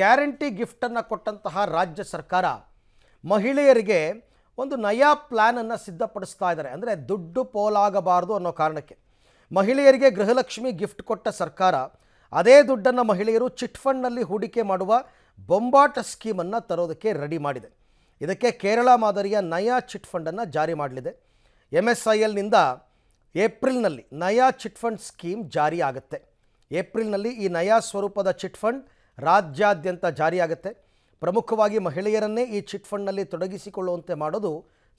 guarantee ಗಿಫ್ಟನ್ನು ಕೊಟ್ಟಂತಹ ರಾಜ್ಯ ಸರ್ಕಾರ ಮಹಿಳೆಯರಿಗೆ ಒಂದು ನಯಾ ಪ್ಲ್ಯಾನನ್ನು ಸಿದ್ಧಪಡಿಸ್ತಾ ಇದ್ದಾರೆ ಅಂದರೆ ದುಡ್ಡು ಪೋಲಾಗಬಾರದು ಅನ್ನೋ ಕಾರಣಕ್ಕೆ ಮಹಿಳೆಯರಿಗೆ ಗೃಹಲಕ್ಷ್ಮಿ ಗಿಫ್ಟ್ ಕೊಟ್ಟ ಸರ್ಕಾರ ಅದೇ ದುಡ್ಡನ್ನು ಮಹಿಳೆಯರು ಚಿಟ್ ಫಂಡ್ನಲ್ಲಿ ಹೂಡಿಕೆ ಮಾಡುವ ಬೊಂಬಾಟ ಸ್ಕೀಮನ್ನು ತರೋದಕ್ಕೆ ರೆಡಿ ಮಾಡಿದೆ ಇದಕ್ಕೆ ಕೇರಳ ಮಾದರಿಯ ನಯಾ ಚಿಟ್ ಫಂಡನ್ನು ಜಾರಿ ಮಾಡಲಿದೆ ಎಮ್ ಎಸ್ ಐ ಎಲ್ನಿಂದ ಏಪ್ರಿಲ್ನಲ್ಲಿ ನಯಾ ಚಿಟ್ ಫಂಡ್ ಸ್ಕೀಮ್ ಜಾರಿ ಆಗುತ್ತೆ ಏಪ್ರಿಲ್ನಲ್ಲಿ ಈ ನಯಾ ಸ್ವರೂಪದ ಚಿಟ್ ಫಂಡ್ ರಾಜ್ಯಾದ್ಯಂತ ಜಾರಿಯಾಗುತ್ತೆ ಪ್ರಮುಖವಾಗಿ ಮಹಿಳೆಯರನ್ನೇ ಈ ಚಿಟ್ ಫಂಡ್ನಲ್ಲಿ ತೊಡಗಿಸಿಕೊಳ್ಳುವಂತೆ ಮಾಡೋದು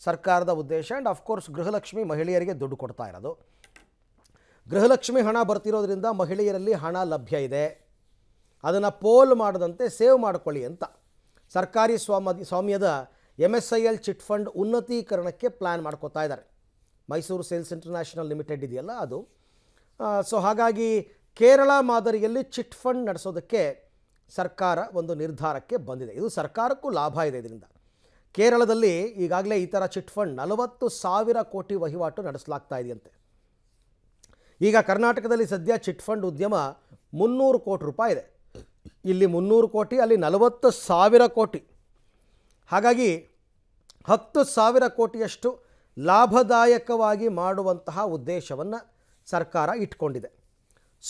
ಸರ್ಕಾರದ ಉದ್ದೇಶ ಆ್ಯಂಡ್ ಆಫ್ಕೋರ್ಸ್ ಗೃಹಲಕ್ಷ್ಮಿ ಮಹಿಳೆಯರಿಗೆ ದುಡ್ಡು ಕೊಡ್ತಾ ಇರೋದು ಗೃಹಲಕ್ಷ್ಮಿ ಹಣ ಬರ್ತಿರೋದ್ರಿಂದ ಮಹಿಳೆಯರಲ್ಲಿ ಹಣ ಲಭ್ಯ ಇದೆ ಅದನ್ನು ಪೋಲ್ ಮಾಡದಂತೆ ಸೇವ್ ಮಾಡಿಕೊಳ್ಳಿ ಅಂತ ಸರ್ಕಾರಿ ಸ್ವಾಮದ ಸ್ವಾಮ್ಯದ M S I L chit fund ಉನ್ನತೀಕರಣಕ್ಕೆ ಪ್ಲ್ಯಾನ್ ಮಾಡ್ಕೋತಾ ಇದ್ದಾರೆ ಮೈಸೂರು ಸೇಲ್ಸ್ ಇಂಟರ್ನ್ಯಾಷನಲ್ ಲಿಮಿಟೆಡ್ ಇದೆಯಲ್ಲ ಅದು ಸೊ ಹಾಗಾಗಿ ಕೇರಳ ಮಾದರಿಯಲ್ಲಿ ಚಿಟ್ ಫಂಡ್ ನಡೆಸೋದಕ್ಕೆ ಸರ್ಕಾರ ಒಂದು ನಿರ್ಧಾರಕ್ಕೆ ಬಂದಿದೆ ಇದು ಸರ್ಕಾರಕ್ಕೂ ಲಾಭ ಇದೆ ಇದರಿಂದ ಕೇರಳದಲ್ಲಿ ಈಗಾಗಲೇ ಈ ಥರ ಚಿಟ್ ಫಂಡ್ ನಲವತ್ತು ಸಾವಿರ ಕೋಟಿ ವಹಿವಾಟು ನಡೆಸಲಾಗ್ತಾ ಇದೆಯಂತೆ ಈಗ ಕರ್ನಾಟಕದಲ್ಲಿ ಸದ್ಯ ಚಿಟ್ ಫಂಡ್ ಉದ್ಯಮ ಮುನ್ನೂರು ಕೋಟಿ ರೂಪಾಯಿ ಇದೆ ಇಲ್ಲಿ ಮುನ್ನೂರು ಕೋಟಿ ಅಲ್ಲಿ ನಲವತ್ತು ಸಾವಿರ ಕೋಟಿ ಹಾಗಾಗಿ ಹತ್ತು ಸಾವಿರ ಕೋಟಿಯಷ್ಟು ಲಾಭದಾಯಕವಾಗಿ ಮಾಡುವಂತಹ ಉದ್ದೇಶವನ್ನು ಸರ್ಕಾರ ಇಟ್ಕೊಂಡಿದೆ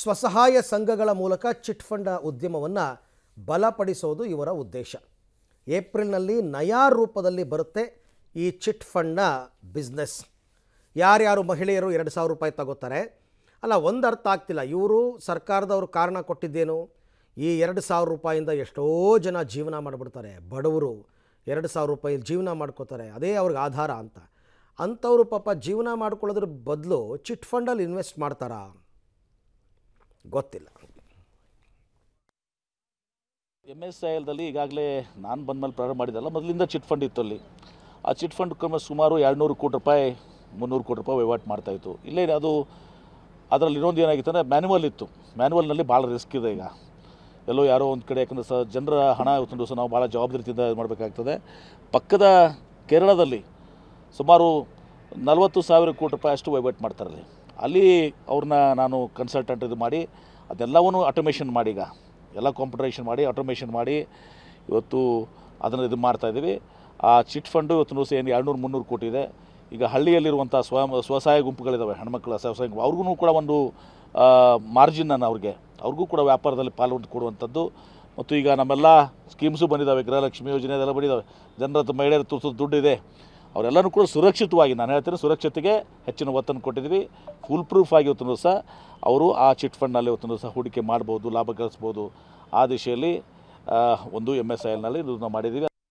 ಸ್ವಸಹಾಯ ಸಂಘಗಳ ಮೂಲಕ ಚಿಟ್ ಫಂಡ್ ಉದ್ಯಮವನ್ನು ಬಲಪಡಿಸೋದು ಇವರ ಉದ್ದೇಶ ಏಪ್ರಿಲ್ನಲ್ಲಿ ನಯಾ ರೂಪದಲ್ಲಿ ಬರುತ್ತೆ ಈ ಚಿಟ್ ಫಂಡ್ನ ಬಿಸ್ನೆಸ್ ಯಾರ್ಯಾರು ಮಹಿಳೆಯರು ಎರಡು ಸಾವಿರ ರೂಪಾಯಿ ತಗೋತಾರೆ ಅಲ್ಲ ಒಂದು ಅರ್ಥ ಆಗ್ತಿಲ್ಲ ಇವರು ಸರ್ಕಾರದವರು ಕಾರಣ ಕೊಟ್ಟಿದ್ದೇನು ಈ ಎರಡು ಸಾವಿರ ರೂಪಾಯಿಂದ ಎಷ್ಟೋ ಜನ ಜೀವನ ಮಾಡಿಬಿಡ್ತಾರೆ ಬಡವರು ಎರಡು ಸಾವಿರ ರೂಪಾಯಿ ಜೀವನ ಮಾಡ್ಕೋತಾರೆ ಅದೇ ಅವ್ರಿಗೆ ಆಧಾರ ಅಂತ ಅಂಥವ್ರು ಪಾಪ ಜೀವನ ಮಾಡ್ಕೊಳ್ಳೋದ್ರ ಬದಲು ಚಿಟ್ ಫಂಡಲ್ಲಿ ಇನ್ವೆಸ್ಟ್ ಮಾಡ್ತಾರಾ ಗೊತ್ತಿಲ್ಲ ಎಮ್ ಎಸ್ ಐ ಎಲ್ದಲ್ಲಿ ಈಗಾಗಲೇ ನಾನು ಬಂದ ಮೇಲೆ ಪ್ರಾರಂಭ ಮಾಡಿದ್ದಲ್ಲ ಮೊದಲಿಂದ ಚಿಟ್ ಫಂಡ್ ಇತ್ತು ಅಲ್ಲಿ ಆ ಚಿಟ್ ಫಂಡ್ ಕ್ರಮ ಸುಮಾರು ಎರಡುನೂರು ಕೋಟಿ ರೂಪಾಯಿ ಮುನ್ನೂರು ಕೋಟಿ ರೂಪಾಯಿ ಮಾಡ್ತಾ ಇತ್ತು ಇಲ್ಲೇ ಅದು ಅದರಲ್ಲಿ ಇನ್ನೊಂದು ಏನಾಗಿತ್ತು ಅಂದರೆ ಮ್ಯಾನ್ಯುವಲ್ ಇತ್ತು ಮ್ಯಾನ್ಯುವಲ್ನಲ್ಲಿ ಭಾಳ ರಿಸ್ಕ್ ಇದೆ ಈಗ ಎಲ್ಲೋ ಯಾರೋ ಒಂದು ಕಡೆ ಯಾಕಂದರೆ ಸಹ ಜನರ ಹಣ ಇತ್ತು ಸಹ ನಾವು ಭಾಳ ಜವಾಬ್ದಾರಿತಿಂದ ಇದು ಮಾಡಬೇಕಾಗ್ತದೆ ಪಕ್ಕದ ಕೇರಳದಲ್ಲಿ ಸುಮಾರು ನಲವತ್ತು ಸಾವಿರ ಕೋಟಿ ರೂಪಾಯಿ ಅಷ್ಟು ವಹಿವಾಟು ಮಾಡ್ತಾರೆ ಅಲ್ಲಿ ಅವ್ರನ್ನ ನಾನು ಕನ್ಸಲ್ಟೆಂಟ್ ಇದು ಮಾಡಿ ಅದೆಲ್ಲವನ್ನು ಆಟೋಮೇಷನ್ ಈಗ ಎಲ್ಲ ಕಾಂಪ್ಯೂಟರೈಷನ್ ಮಾಡಿ ಆಟೋಮೇಷನ್ ಮಾಡಿ ಇವತ್ತು ಅದನ್ನು ಇದು ಮಾಡ್ತಾಯಿದ್ದೀವಿ ಆ ಚಿಟ್ ಫಂಡು ಇವತ್ತು ನೂರು ಏನು ಎರಡು ನೂರು ಮುನ್ನೂರು ಕೋಟಿ ಇದೆ ಈಗ ಹಳ್ಳಿಯಲ್ಲಿರುವಂಥ ಸ್ವ ಸ್ವಸಹಾಯ ಗುಂಪುಗಳಿದ್ದಾವೆ ಹೆಣ್ಮಕ್ಳ ಸ್ವಸಹಾಯ ಗುಂಪು ಅವ್ರಿಗೂ ಕೂಡ ಒಂದು ಮಾರ್ಜಿನನ್ನು ಅವ್ರಿಗೆ ಅವ್ರಿಗೂ ಕೂಡ ವ್ಯಾಪಾರದಲ್ಲಿ ಪಾಲ್ಗೊಂಡು ಕೊಡುವಂಥದ್ದು ಮತ್ತು ಈಗ ನಮ್ಮೆಲ್ಲ ಸ್ಕೀಮ್ಸು ಬಂದಿದ್ದಾವೆ ಗೃಹಲಕ್ಷ್ಮಿ ಯೋಜನೆ ಅದೆಲ್ಲ ಬಂದಿದ್ದಾವೆ ಜನರ ಮಹಿಳೆಯರ ತುರ್ತು ಇದೆ ಅವರೆಲ್ಲರೂ ಕೂಡ ಸುರಕ್ಷಿತವಾಗಿ ನಾನು ಹೇಳ್ತೇನೆ ಸುರಕ್ಷತೆಗೆ ಹೆಚ್ಚಿನ ಒತ್ತನ್ನು ಕೊಟ್ಟಿದ್ದೀವಿ ಫುಲ್ ಪ್ರೂಫ್ ಆಗಿ ಇವತ್ತಿನ ದಿವಸ ಅವರು ಆ ಚಿಟ್ ಫಂಡ್ನಲ್ಲಿ ಇವತ್ತಿನ ದಿವಸ ಹೂಡಿಕೆ ಮಾಡ್ಬೋದು ಲಾಭ ಗಳಿಸ್ಬೋದು ಆ ದಿಶೆಯಲ್ಲಿ ಒಂದು ಎಮ್ ಎಸ್ ಐ ಎಲ್ನಲ್ಲಿ ಇದನ್ನು ಮಾಡಿದ್ದೀವಿ